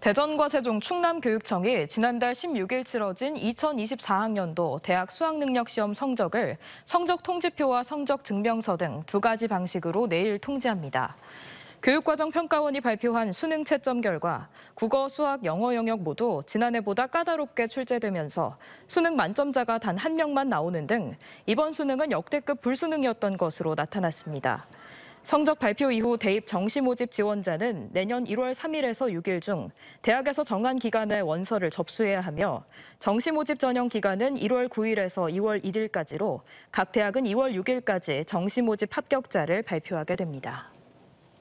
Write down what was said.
대전과 세종 충남교육청이 지난달 16일 치러진 2024학년도 대학 수학능력시험 성적을 성적통지표와 성적증명서 등 두 가지 방식으로 내일 통지합니다. 교육과정평가원이 발표한 수능 채점 결과 국어, 수학, 영어 영역 모두 지난해보다 까다롭게 출제되면서 수능 만점자가 단 한 명만 나오는 등 이번 수능은 역대급 불수능이었던 것으로 나타났습니다. 성적 발표 이후 대입 정시 모집 지원자는 내년 1월 3일에서 6일 중 대학에서 정한 기간에 원서를 접수해야 하며 정시 모집 전형 기간은 1월 9일에서 2월 1일까지로 각 대학은 2월 6일까지 정시 모집 합격자를 발표하게 됩니다.